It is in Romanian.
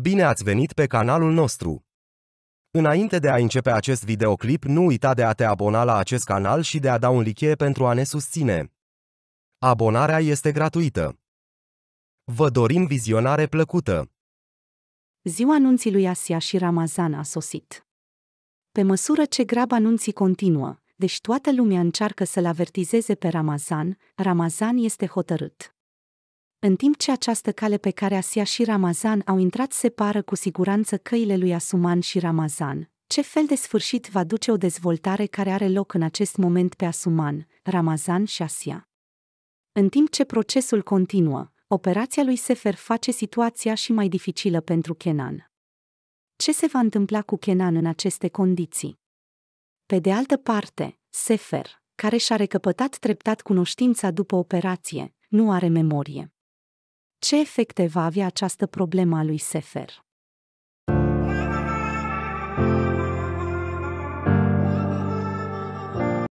Bine ați venit pe canalul nostru! Înainte de a începe acest videoclip, nu uita de a te abona la acest canal și de a da un like pentru a ne susține. Abonarea este gratuită. Vă dorim vizionare plăcută! Ziua anunții lui Asia și Ramazan a sosit. Pe măsură ce grab anunții continuă, deci toată lumea încearcă să-l avertizeze pe Ramazan, Ramazan este hotărât. În timp ce această cale pe care Asia și Ramazan au intrat separă cu siguranță căile lui Asuman și Ramazan, ce fel de sfârșit va duce o dezvoltare care are loc în acest moment pe Asuman, Ramazan și Asia? În timp ce procesul continuă, operația lui Sefer face situația și mai dificilă pentru Kenan. Ce se va întâmpla cu Kenan în aceste condiții? Pe de altă parte, Sefer, care și-a recăpătat treptat cunoștința după operație, nu are memorie. Ce efecte va avea această problemă a lui Sefer?